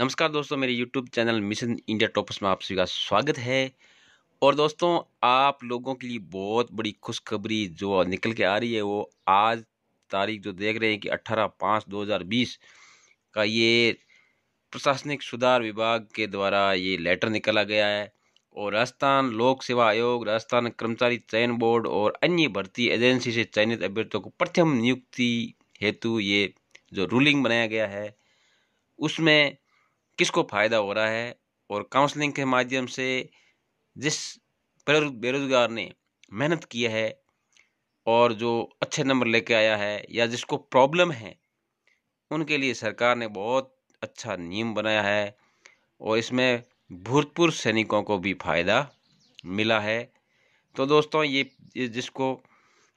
नमस्कार दोस्तों मेरे YouTube channel mission India toppers में आप सभी का स्वागत है और दोस्तों आप लोगों के लिए बहुत बड़ी खुशखबरी जो निकल के आ रही है वो आज तारीख जो देख रहे हैं कि 18 पाँच 2020 का ये प्रशासनिक सुधार विभाग के द्वारा ये लेटर निकला गया है और राजस्थान लोक सेवा आयोग राजस्थान कर्मचारी चयन बोर्ड और अन्य भर्ती एजेंसी से चयनित अभ्यर्थियों को प्रथम नियुक्ति हेतु ये जो रूलिंग बनाया गया है उसमें किसको फ़ायदा हो रहा है और काउंसलिंग के माध्यम से जिस बेरोज़गार ने मेहनत किया है और जो अच्छे नंबर लेके आया है या जिसको प्रॉब्लम है उनके लिए सरकार ने बहुत अच्छा नियम बनाया है और इसमें भूतपूर्व सैनिकों को भी फ़ायदा मिला है तो दोस्तों ये जिसको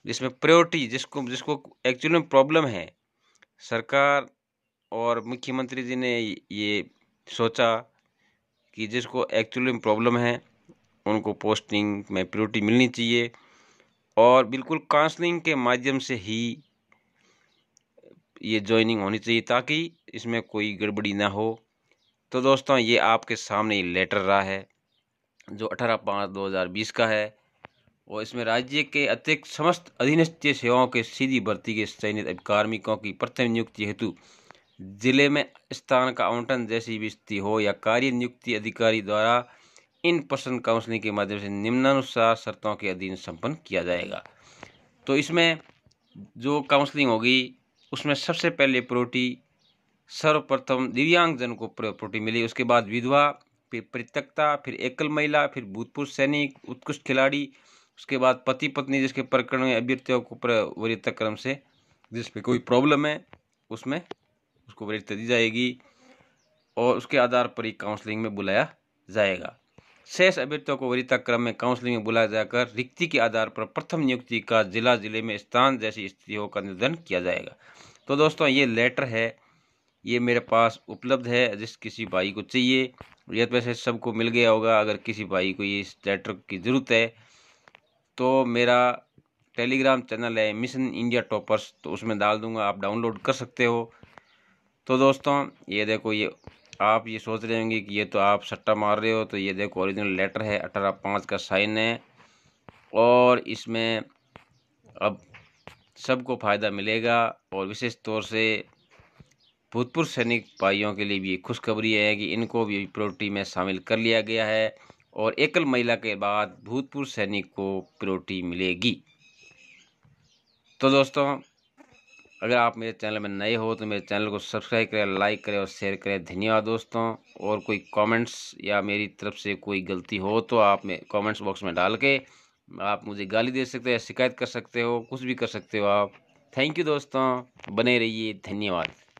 जिसमें प्रायोरिटी जिसको जिसको एक्चुअली में प्रॉब्लम है सरकार और मुख्यमंत्री जी ने ये सोचा कि जिसको एक्चुअली में प्रॉब्लम है उनको पोस्टिंग में प्रियोरिटी मिलनी चाहिए और बिल्कुल काउंसलिंग के माध्यम से ही ये ज्वाइनिंग होनी चाहिए ताकि इसमें कोई गड़बड़ी ना हो तो दोस्तों ये आपके सामने ये लेटर रहा है जो अठारह पाँच दो हज़ार बीस का है और इसमें राज्य के अतिरिक्त समस्त अधीनस्थ सेवाओं के सीधी भर्ती के चयनित कार्मिकों की प्रथम नियुक्ति हेतु जिले में स्थान का आवंटन जैसी भी स्थिति हो या कार्य नियुक्ति अधिकारी द्वारा इन पर्सन काउंसलिंग के माध्यम से निम्नानुसार शर्तों के अधीन संपन्न किया जाएगा तो इसमें जो काउंसलिंग होगी उसमें सबसे पहले प्रोटी सर्वप्रथम दिव्यांगजन को प्रोटी मिली उसके बाद विधवा फिर परित्यक्ता फिर एकल महिला फिर भूतपूर्व सैनिक उत्कृष्ट खिलाड़ी उसके बाद पति पत्नी जिसके प्रकरण में अभ्यर्थियों को वरीयता क्रम से जिसपे कोई प्रॉब्लम है उसमें उसको वरीयता दी जाएगी और उसके आधार पर ही काउंसलिंग में बुलाया जाएगा शेष अभ्यर्थियों को वरीता क्रम में काउंसलिंग में बुलाया जाकर रिक्ति के आधार पर प्रथम नियुक्ति का जिला जिले में स्थान जैसी स्थितियों का निर्धारण किया जाएगा तो दोस्तों ये लेटर है ये मेरे पास उपलब्ध है जिस किसी भाई को चाहिए यह तो वैसे सबको मिल गया होगा अगर किसी भाई को ये इस लेटर की ज़रूरत है तो मेरा टेलीग्राम चैनल है मिशन इंडिया टॉपर्स तो उसमें डाल दूंगा आप डाउनलोड कर सकते हो तो दोस्तों ये देखो ये आप ये सोच रहे होंगे कि ये तो आप सट्टा मार रहे हो तो ये देखो ओरिजिनल लेटर है अठारह पाँच का साइन है और इसमें अब सबको फ़ायदा मिलेगा और विशेष तौर से भूतपूर्व सैनिक भाइयों के लिए भी खुशखबरी है कि इनको भी प्रोटी में शामिल कर लिया गया है और एकल महिला के बाद भूतपूर्व सैनिक को प्रोटी मिलेगी तो दोस्तों अगर आप मेरे चैनल में नए हो तो मेरे चैनल को सब्सक्राइब करें लाइक करें और शेयर करें धन्यवाद दोस्तों और कोई कमेंट्स या मेरी तरफ से कोई गलती हो तो आप में कॉमेंट्स बॉक्स में डाल के आप मुझे गाली दे सकते हो या शिकायत कर सकते हो कुछ भी कर सकते हो आप थैंक यू दोस्तों बने रहिए धन्यवाद